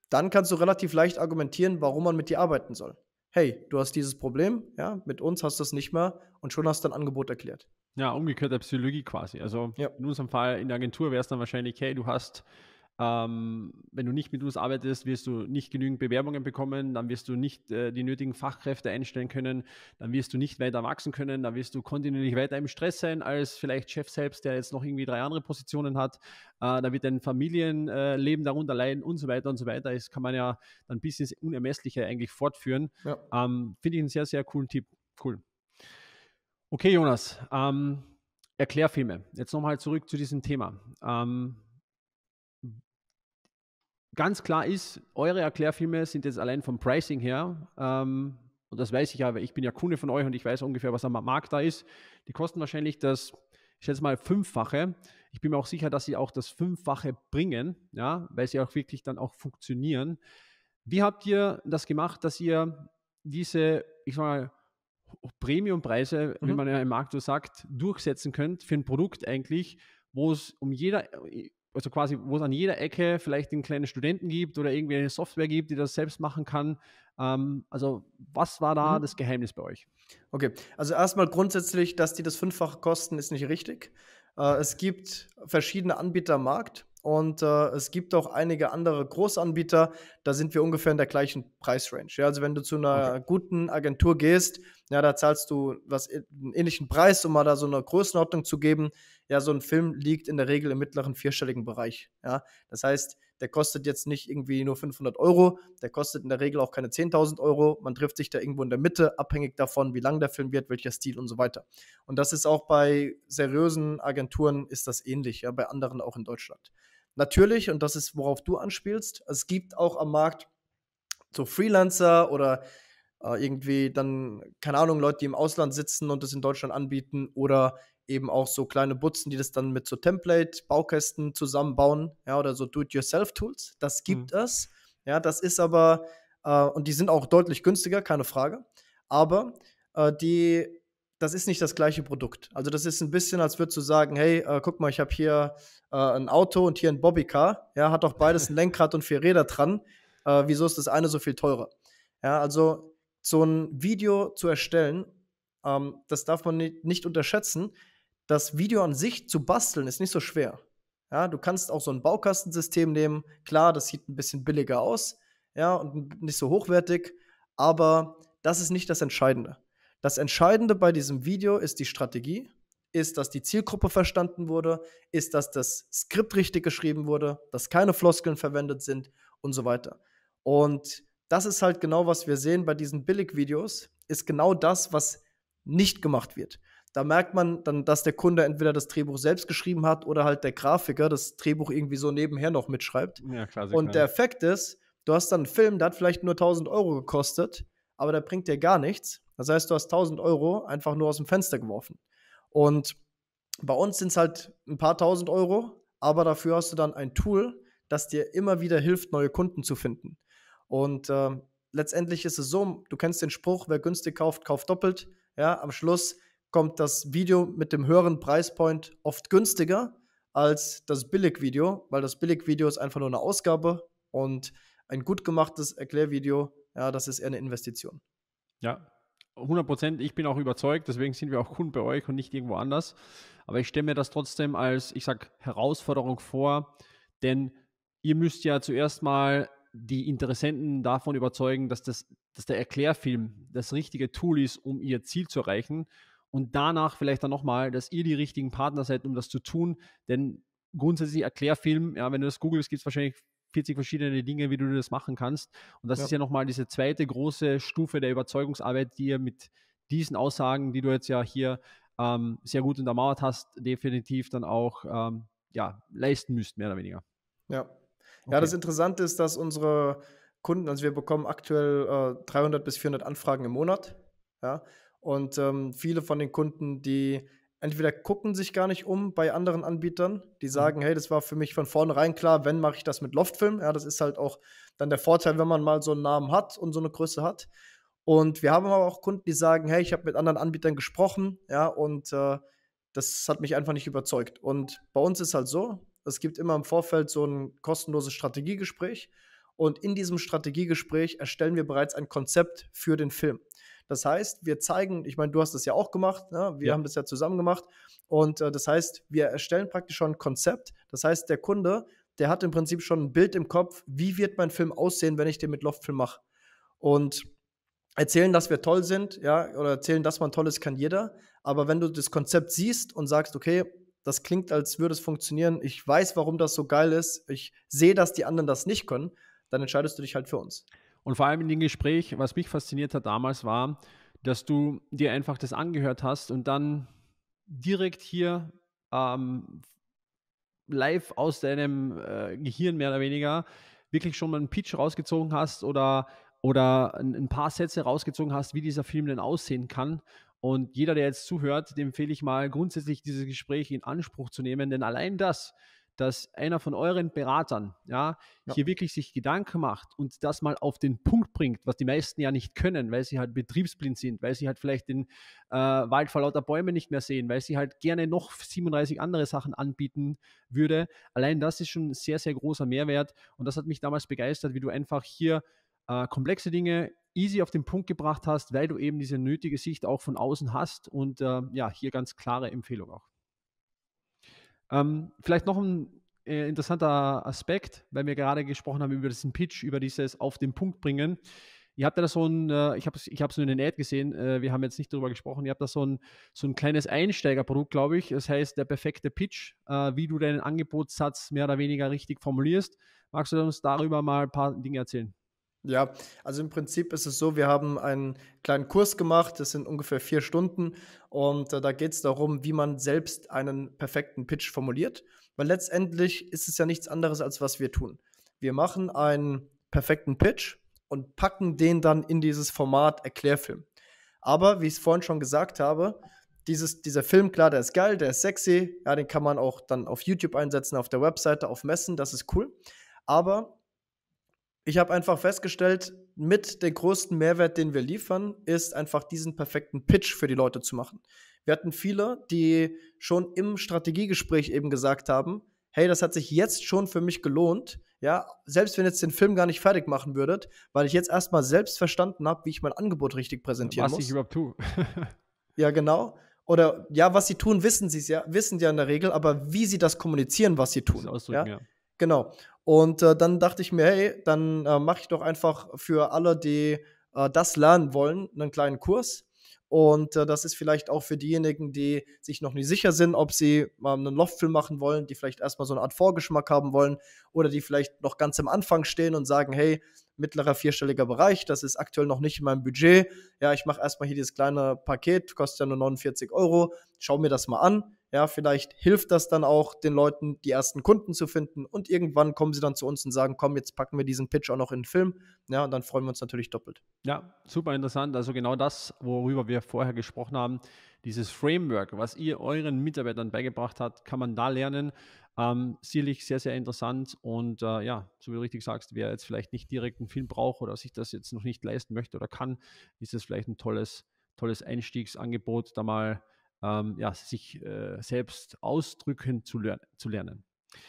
dann kannst du relativ leicht argumentieren, warum man mit dir arbeiten soll hey, du hast dieses Problem, ja, mit uns hast du es nicht mehr und schon hast du ein Angebot erklärt. Ja, umgekehrt der Psychologie quasi. Also ja. in unserem Fall in der Agentur wäre es dann wahrscheinlich, hey, du hast ähm, wenn du nicht mit uns arbeitest, wirst du nicht genügend Bewerbungen bekommen, dann wirst du nicht äh, die nötigen Fachkräfte einstellen können, dann wirst du nicht weiter wachsen können, dann wirst du kontinuierlich weiter im Stress sein als vielleicht Chef selbst, der jetzt noch irgendwie drei andere Positionen hat. Äh, da wird dein Familienleben darunter leiden und so weiter und so weiter. Das kann man ja dann bis ins Unermessliche eigentlich fortführen. Ja. Ähm, Finde ich einen sehr, sehr coolen Tipp. Cool. Okay, Jonas. Ähm, Erklärfilme. Jetzt nochmal zurück zu diesem Thema. Ähm, ganz klar ist, eure Erklärfilme sind jetzt allein vom Pricing her, ähm, und das weiß ich ja, weil ich bin ja Kunde von euch und ich weiß ungefähr, was am Markt da ist. Die kosten wahrscheinlich das, ich schätze mal, Fünffache. Ich bin mir auch sicher, dass sie auch das Fünffache bringen, ja, weil sie auch wirklich dann auch funktionieren. Wie habt ihr das gemacht, dass ihr diese, ich sag mal, Premiumpreise, mhm. wenn man ja im Markt so sagt, durchsetzen könnt für ein Produkt eigentlich, wo es um jeder, also quasi, wo es an jeder Ecke vielleicht einen kleinen Studenten gibt oder irgendwie eine Software gibt, die das selbst machen kann. Ähm, also, was war da mhm. das Geheimnis bei euch? Okay, also erstmal grundsätzlich, dass die das fünffache kosten, ist nicht richtig. Äh, es gibt verschiedene Anbieter am Markt und äh, es gibt auch einige andere Großanbieter, da sind wir ungefähr in der gleichen Preisrange. Ja, also wenn du zu einer okay. guten Agentur gehst, ja, da zahlst du was, äh, einen ähnlichen Preis, um mal da so eine Größenordnung zu geben ja, so ein Film liegt in der Regel im mittleren vierstelligen Bereich. Ja, das heißt, der kostet jetzt nicht irgendwie nur 500 Euro, der kostet in der Regel auch keine 10.000 Euro. Man trifft sich da irgendwo in der Mitte, abhängig davon, wie lang der Film wird, welcher Stil und so weiter. Und das ist auch bei seriösen Agenturen ist das ähnlich, ja, bei anderen auch in Deutschland. Natürlich, und das ist, worauf du anspielst, es gibt auch am Markt so Freelancer oder äh, irgendwie dann, keine Ahnung, Leute, die im Ausland sitzen und das in Deutschland anbieten oder eben auch so kleine Butzen, die das dann mit so Template-Baukästen zusammenbauen, ja, oder so Do-it-yourself-Tools. Das gibt mhm. es. Ja, das ist aber, äh, und die sind auch deutlich günstiger, keine Frage. Aber äh, die, das ist nicht das gleiche Produkt. Also, das ist ein bisschen, als würdest du sagen, hey, äh, guck mal, ich habe hier äh, ein Auto und hier ein Bobbycar. Ja, hat auch beides ein Lenkrad und vier Räder dran. Äh, wieso ist das eine so viel teurer? Ja, also so ein Video zu erstellen, ähm, das darf man nicht, nicht unterschätzen das Video an sich zu basteln ist nicht so schwer. Ja, du kannst auch so ein Baukastensystem nehmen. Klar, das sieht ein bisschen billiger aus, ja, und nicht so hochwertig, aber das ist nicht das Entscheidende. Das Entscheidende bei diesem Video ist die Strategie, ist, dass die Zielgruppe verstanden wurde, ist, dass das Skript richtig geschrieben wurde, dass keine Floskeln verwendet sind und so weiter. Und das ist halt genau, was wir sehen bei diesen Billigvideos, ist genau das, was nicht gemacht wird da merkt man dann, dass der Kunde entweder das Drehbuch selbst geschrieben hat oder halt der Grafiker das Drehbuch irgendwie so nebenher noch mitschreibt. Ja, klar, und klar. der Effekt ist, du hast dann einen Film, der hat vielleicht nur 1000 Euro gekostet, aber der bringt dir gar nichts. Das heißt, du hast 1000 Euro einfach nur aus dem Fenster geworfen. Und bei uns sind es halt ein paar tausend Euro, aber dafür hast du dann ein Tool, das dir immer wieder hilft, neue Kunden zu finden. Und äh, letztendlich ist es so, du kennst den Spruch, wer günstig kauft, kauft doppelt. Ja, am Schluss kommt das Video mit dem höheren Preispoint oft günstiger als das Billigvideo, weil das Billigvideo ist einfach nur eine Ausgabe und ein gut gemachtes Erklärvideo, ja, das ist eher eine Investition. Ja, 100 Prozent. Ich bin auch überzeugt, deswegen sind wir auch Kunden bei euch und nicht irgendwo anders. Aber ich stelle mir das trotzdem als, ich sag, Herausforderung vor, denn ihr müsst ja zuerst mal die Interessenten davon überzeugen, dass, das, dass der Erklärfilm das richtige Tool ist, um ihr Ziel zu erreichen und danach vielleicht dann nochmal, dass ihr die richtigen Partner seid, um das zu tun. Denn grundsätzlich Erklärfilm, ja, wenn du das googelst, gibt es wahrscheinlich 40 verschiedene Dinge, wie du das machen kannst. Und das ja. ist ja nochmal diese zweite große Stufe der Überzeugungsarbeit, die ihr mit diesen Aussagen, die du jetzt ja hier ähm, sehr gut untermauert hast, definitiv dann auch ähm, ja, leisten müsst, mehr oder weniger. Ja. Okay. Ja, das Interessante ist, dass unsere Kunden, also wir bekommen aktuell äh, 300 bis 400 Anfragen im Monat. Ja, und ähm, viele von den Kunden, die entweder gucken sich gar nicht um bei anderen Anbietern, die mhm. sagen, hey, das war für mich von vornherein klar, wenn mache ich das mit Loftfilm. Ja, das ist halt auch dann der Vorteil, wenn man mal so einen Namen hat und so eine Größe hat. Und wir haben aber auch Kunden, die sagen, hey, ich habe mit anderen Anbietern gesprochen, ja, und äh, das hat mich einfach nicht überzeugt. Und bei uns ist halt so, es gibt immer im Vorfeld so ein kostenloses Strategiegespräch und in diesem Strategiegespräch erstellen wir bereits ein Konzept für den Film. Das heißt, wir zeigen, ich meine, du hast das ja auch gemacht, ne? wir ja. haben das ja zusammen gemacht. Und äh, das heißt, wir erstellen praktisch schon ein Konzept. Das heißt, der Kunde, der hat im Prinzip schon ein Bild im Kopf, wie wird mein Film aussehen, wenn ich den mit Loftfilm mache. Und erzählen, dass wir toll sind, ja, oder erzählen, dass man toll ist, kann jeder. Aber wenn du das Konzept siehst und sagst, okay, das klingt, als würde es funktionieren, ich weiß, warum das so geil ist, ich sehe, dass die anderen das nicht können, dann entscheidest du dich halt für uns. Und vor allem in dem Gespräch, was mich fasziniert hat damals, war, dass du dir einfach das angehört hast und dann direkt hier ähm, live aus deinem äh, Gehirn mehr oder weniger wirklich schon mal einen Pitch rausgezogen hast oder, oder ein, ein paar Sätze rausgezogen hast, wie dieser Film denn aussehen kann. Und jeder, der jetzt zuhört, dem empfehle ich mal grundsätzlich dieses Gespräch in Anspruch zu nehmen, denn allein das dass einer von euren Beratern ja, ja, hier wirklich sich Gedanken macht und das mal auf den Punkt bringt, was die meisten ja nicht können, weil sie halt betriebsblind sind, weil sie halt vielleicht den äh, Wald vor lauter Bäume nicht mehr sehen, weil sie halt gerne noch 37 andere Sachen anbieten würde. Allein das ist schon ein sehr, sehr großer Mehrwert und das hat mich damals begeistert, wie du einfach hier äh, komplexe Dinge easy auf den Punkt gebracht hast, weil du eben diese nötige Sicht auch von außen hast und äh, ja, hier ganz klare Empfehlung auch. Ähm, vielleicht noch ein äh, interessanter Aspekt, weil wir gerade gesprochen haben über diesen Pitch, über dieses auf den Punkt bringen. Ihr habt ja da so ein, äh, ich habe es ich nur in den Ad gesehen, äh, wir haben jetzt nicht darüber gesprochen, ihr habt da so ein, so ein kleines Einsteigerprodukt, glaube ich. Das heißt, der perfekte Pitch, äh, wie du deinen Angebotssatz mehr oder weniger richtig formulierst. Magst du uns darüber mal ein paar Dinge erzählen? Ja, also im Prinzip ist es so, wir haben einen kleinen Kurs gemacht, das sind ungefähr vier Stunden und äh, da geht es darum, wie man selbst einen perfekten Pitch formuliert, weil letztendlich ist es ja nichts anderes, als was wir tun. Wir machen einen perfekten Pitch und packen den dann in dieses Format Erklärfilm. Aber wie ich es vorhin schon gesagt habe, dieses, dieser Film, klar, der ist geil, der ist sexy, ja, den kann man auch dann auf YouTube einsetzen, auf der Webseite, auf Messen, das ist cool. Aber ich habe einfach festgestellt, mit dem größten Mehrwert, den wir liefern, ist einfach diesen perfekten Pitch für die Leute zu machen. Wir hatten viele, die schon im Strategiegespräch eben gesagt haben, hey, das hat sich jetzt schon für mich gelohnt, ja, selbst wenn ihr jetzt den Film gar nicht fertig machen würdet, weil ich jetzt erstmal selbst verstanden habe, wie ich mein Angebot richtig präsentieren was muss. Was ich überhaupt tue. ja, genau. Oder ja, was sie tun, wissen sie es ja, wissen sie ja in der Regel, aber wie sie das kommunizieren, was sie tun. Das ja? Ja. Genau. Und äh, dann dachte ich mir, hey, dann äh, mache ich doch einfach für alle, die äh, das lernen wollen, einen kleinen Kurs. Und äh, das ist vielleicht auch für diejenigen, die sich noch nicht sicher sind, ob sie mal einen Loftfilm machen wollen, die vielleicht erstmal so eine Art Vorgeschmack haben wollen oder die vielleicht noch ganz am Anfang stehen und sagen, hey, mittlerer vierstelliger Bereich, das ist aktuell noch nicht in meinem Budget. Ja, ich mache erstmal hier dieses kleine Paket, kostet ja nur 49 Euro, schau mir das mal an. Ja, vielleicht hilft das dann auch den Leuten, die ersten Kunden zu finden. Und irgendwann kommen sie dann zu uns und sagen, komm, jetzt packen wir diesen Pitch auch noch in den Film. Ja, und dann freuen wir uns natürlich doppelt. Ja, super interessant. Also genau das, worüber wir vorher gesprochen haben, dieses Framework, was ihr euren Mitarbeitern beigebracht habt, kann man da lernen. Ähm, sicherlich sehr, sehr interessant. Und äh, ja, so wie du richtig sagst, wer jetzt vielleicht nicht direkt einen Film braucht oder sich das jetzt noch nicht leisten möchte oder kann, ist das vielleicht ein tolles, tolles Einstiegsangebot, da mal ähm, ja, sich äh, selbst ausdrücken zu, ler zu lernen.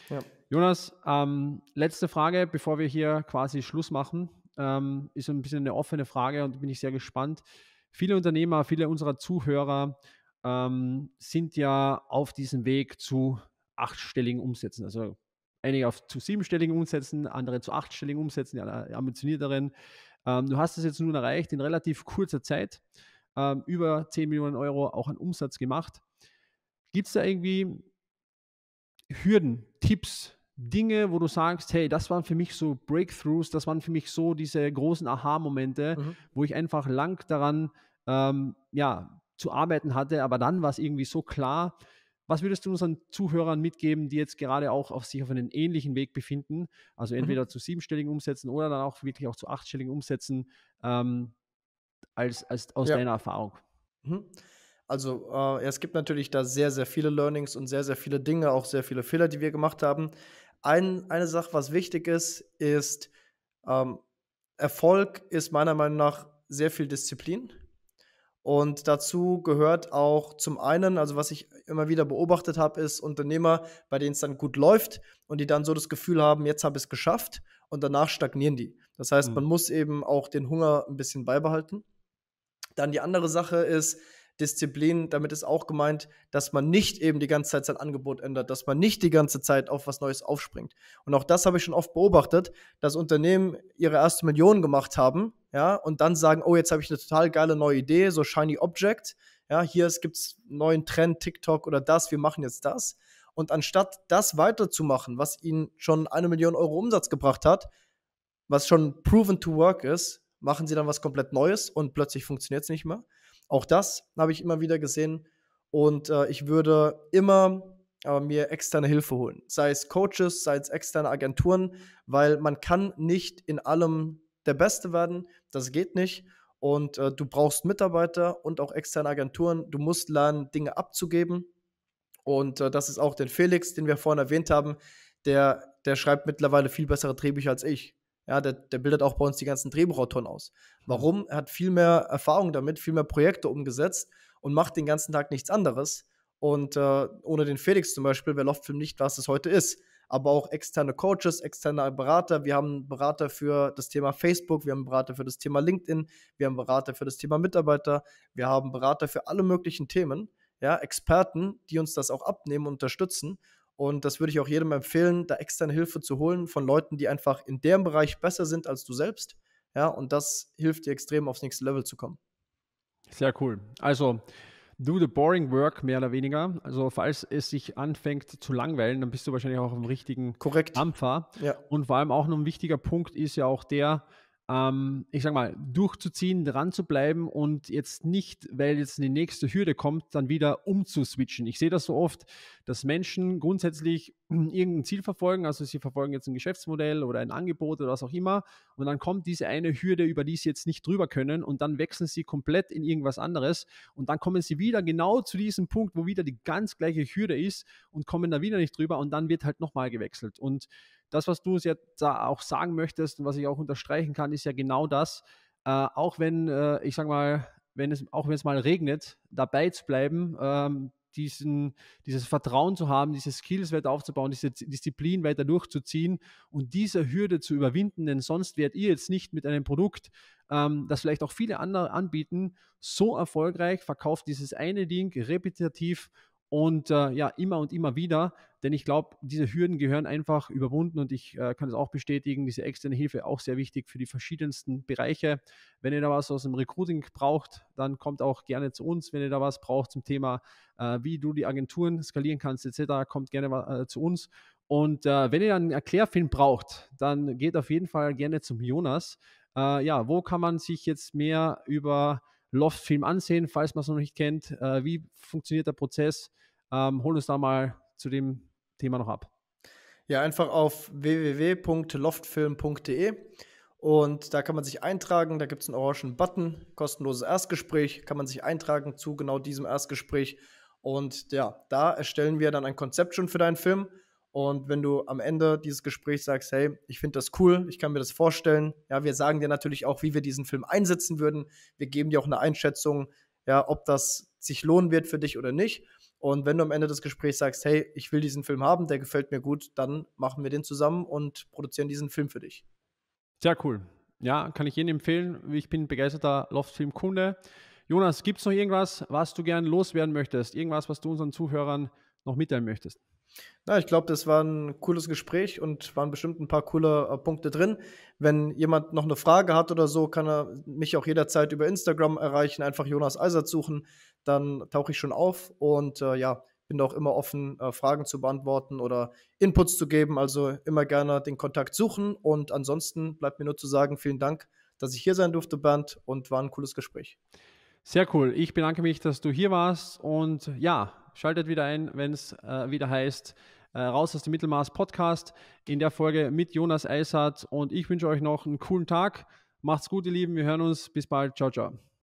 Ja. Jonas, ähm, letzte Frage, bevor wir hier quasi Schluss machen, ähm, ist ein bisschen eine offene Frage und bin ich sehr gespannt. Viele Unternehmer, viele unserer Zuhörer ähm, sind ja auf diesem Weg zu achtstelligen Umsätzen. Also einige auf zu siebenstelligen Umsätzen, andere zu achtstelligen Umsätzen, die ambitionierteren. Ähm, du hast es jetzt nun erreicht in relativ kurzer Zeit ähm, über 10 Millionen Euro auch an Umsatz gemacht. Gibt es da irgendwie Hürden, Tipps, Dinge, wo du sagst, hey, das waren für mich so Breakthroughs, das waren für mich so diese großen Aha-Momente, mhm. wo ich einfach lang daran ähm, ja, zu arbeiten hatte, aber dann war es irgendwie so klar. Was würdest du unseren Zuhörern mitgeben, die jetzt gerade auch auf sich auf einen ähnlichen Weg befinden, also mhm. entweder mhm. zu siebenstelligen Umsätzen oder dann auch wirklich auch zu achtstelligen Umsätzen? Ähm, als, als aus ja. deiner Erfahrung? Mhm. Also äh, es gibt natürlich da sehr, sehr viele Learnings und sehr, sehr viele Dinge, auch sehr viele Fehler, die wir gemacht haben. Ein, eine Sache, was wichtig ist, ist, ähm, Erfolg ist meiner Meinung nach sehr viel Disziplin. Und dazu gehört auch zum einen, also was ich immer wieder beobachtet habe, ist Unternehmer, bei denen es dann gut läuft und die dann so das Gefühl haben, jetzt habe ich es geschafft und danach stagnieren die. Das heißt, mhm. man muss eben auch den Hunger ein bisschen beibehalten. Dann die andere Sache ist, Disziplin, damit ist auch gemeint, dass man nicht eben die ganze Zeit sein Angebot ändert, dass man nicht die ganze Zeit auf was Neues aufspringt. Und auch das habe ich schon oft beobachtet, dass Unternehmen ihre erste Million gemacht haben, ja, und dann sagen, oh, jetzt habe ich eine total geile neue Idee, so shiny Object, ja, hier gibt es einen neuen Trend, TikTok oder das, wir machen jetzt das. Und anstatt das weiterzumachen, was ihnen schon eine Million Euro Umsatz gebracht hat, was schon proven to work ist, machen sie dann was komplett Neues und plötzlich funktioniert es nicht mehr. Auch das habe ich immer wieder gesehen und äh, ich würde immer äh, mir externe Hilfe holen, sei es Coaches, sei es externe Agenturen, weil man kann nicht in allem der Beste werden, das geht nicht und äh, du brauchst Mitarbeiter und auch externe Agenturen, du musst lernen, Dinge abzugeben und äh, das ist auch den Felix, den wir vorhin erwähnt haben, der, der schreibt mittlerweile viel bessere Drehbücher als ich. Ja, der, der bildet auch bei uns die ganzen Drehbuchautoren aus. Mhm. Warum? Er hat viel mehr Erfahrung damit, viel mehr Projekte umgesetzt und macht den ganzen Tag nichts anderes. Und äh, ohne den Felix zum Beispiel wäre Loftfilm nicht, was es heute ist. Aber auch externe Coaches, externe Berater. Wir haben Berater für das Thema Facebook, wir haben Berater für das Thema LinkedIn, wir haben Berater für das Thema Mitarbeiter, wir haben Berater für alle möglichen Themen, ja, Experten, die uns das auch abnehmen und unterstützen. Und das würde ich auch jedem empfehlen, da externe Hilfe zu holen von Leuten, die einfach in deren Bereich besser sind als du selbst. Ja, und das hilft dir extrem, aufs nächste Level zu kommen. Sehr cool. Also, do the boring work, mehr oder weniger. Also, falls es sich anfängt zu langweilen, dann bist du wahrscheinlich auch auf dem richtigen Korrekt. Dampfer. Ja. Und vor allem auch noch ein wichtiger Punkt ist ja auch der, ähm, ich sag mal, durchzuziehen, dran zu bleiben und jetzt nicht, weil jetzt die nächste Hürde kommt, dann wieder umzuswitchen. Ich sehe das so oft, dass Menschen grundsätzlich irgendein Ziel verfolgen, also sie verfolgen jetzt ein Geschäftsmodell oder ein Angebot oder was auch immer, und dann kommt diese eine Hürde, über die sie jetzt nicht drüber können, und dann wechseln sie komplett in irgendwas anderes, und dann kommen sie wieder genau zu diesem Punkt, wo wieder die ganz gleiche Hürde ist und kommen da wieder nicht drüber, und dann wird halt nochmal gewechselt. Und das, was du jetzt auch sagen möchtest und was ich auch unterstreichen kann, ist ja genau das. Äh, auch wenn, äh, ich sag mal, wenn es, auch wenn es mal regnet, dabei zu bleiben, ähm, diesen, dieses Vertrauen zu haben, diese Skills weiter aufzubauen, diese Disziplin weiter durchzuziehen und diese Hürde zu überwinden, denn sonst werdet ihr jetzt nicht mit einem Produkt, ähm, das vielleicht auch viele andere anbieten, so erfolgreich, verkauft dieses eine Ding repetitiv und äh, ja, immer und immer wieder, denn ich glaube, diese Hürden gehören einfach überwunden und ich äh, kann es auch bestätigen, diese externe Hilfe auch sehr wichtig für die verschiedensten Bereiche. Wenn ihr da was aus dem Recruiting braucht, dann kommt auch gerne zu uns. Wenn ihr da was braucht zum Thema, äh, wie du die Agenturen skalieren kannst etc., kommt gerne äh, zu uns. Und äh, wenn ihr einen Erklärfilm braucht, dann geht auf jeden Fall gerne zum Jonas. Äh, ja, wo kann man sich jetzt mehr über Loft-Film ansehen, falls man es noch nicht kennt. Äh, wie funktioniert der Prozess? Ähm, hol uns da mal zu dem Thema noch ab. Ja, einfach auf www.loftfilm.de und da kann man sich eintragen. Da gibt es einen orangen Button, kostenloses Erstgespräch, kann man sich eintragen zu genau diesem Erstgespräch. Und ja, da erstellen wir dann ein Konzept schon für deinen Film und wenn du am Ende dieses Gesprächs sagst, hey, ich finde das cool, ich kann mir das vorstellen, ja, wir sagen dir natürlich auch, wie wir diesen Film einsetzen würden. Wir geben dir auch eine Einschätzung, ja, ob das sich lohnen wird für dich oder nicht. Und wenn du am Ende des Gesprächs sagst, hey, ich will diesen Film haben, der gefällt mir gut, dann machen wir den zusammen und produzieren diesen Film für dich. Sehr cool. Ja, kann ich jedem empfehlen. Ich bin begeisterter Loftfilm-Kunde. Jonas, gibt es noch irgendwas, was du gerne loswerden möchtest? Irgendwas, was du unseren Zuhörern noch mitteilen möchtest? Ja, ich glaube, das war ein cooles Gespräch und waren bestimmt ein paar coole äh, Punkte drin. Wenn jemand noch eine Frage hat oder so, kann er mich auch jederzeit über Instagram erreichen, einfach Jonas Eisert suchen, dann tauche ich schon auf und äh, ja, bin auch immer offen, äh, Fragen zu beantworten oder Inputs zu geben. Also immer gerne den Kontakt suchen und ansonsten bleibt mir nur zu sagen, vielen Dank, dass ich hier sein durfte, Bernd, und war ein cooles Gespräch. Sehr cool. Ich bedanke mich, dass du hier warst und ja, Schaltet wieder ein, wenn es äh, wieder heißt äh, Raus aus dem Mittelmaß Podcast in der Folge mit Jonas Eisert. Und ich wünsche euch noch einen coolen Tag. Macht's gut, ihr Lieben. Wir hören uns. Bis bald. Ciao, ciao.